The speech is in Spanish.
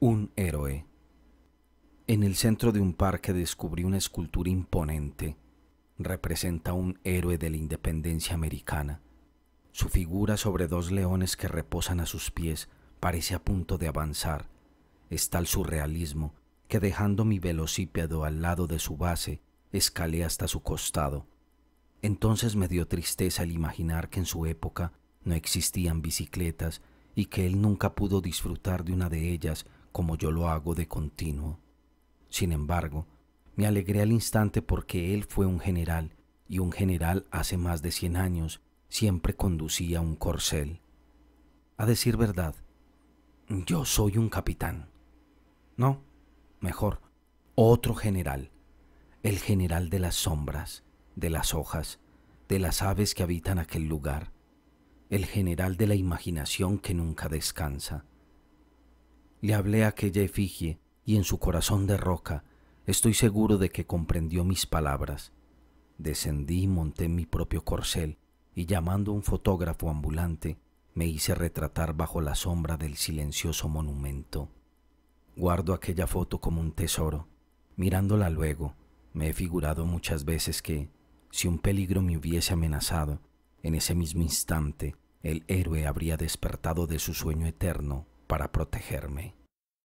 Un héroe. En el centro de un parque descubrí una escultura imponente. Representa a un héroe de la independencia americana. Su figura sobre dos leones que reposan a sus pies parece a punto de avanzar. Es tal surrealismo que dejando mi velocípedo al lado de su base, escalé hasta su costado. Entonces me dio tristeza el imaginar que en su época no existían bicicletas y que él nunca pudo disfrutar de una de ellas como yo lo hago de continuo. Sin embargo, me alegré al instante porque él fue un general, y un general hace más de cien años siempre conducía un corcel. A decir verdad, yo soy un capitán. No, mejor, otro general, el general de las sombras, de las hojas, de las aves que habitan aquel lugar, el general de la imaginación que nunca descansa le hablé aquella efigie y en su corazón de roca estoy seguro de que comprendió mis palabras. Descendí y monté mi propio corcel y llamando a un fotógrafo ambulante me hice retratar bajo la sombra del silencioso monumento. Guardo aquella foto como un tesoro. Mirándola luego, me he figurado muchas veces que, si un peligro me hubiese amenazado, en ese mismo instante el héroe habría despertado de su sueño eterno para protegerme.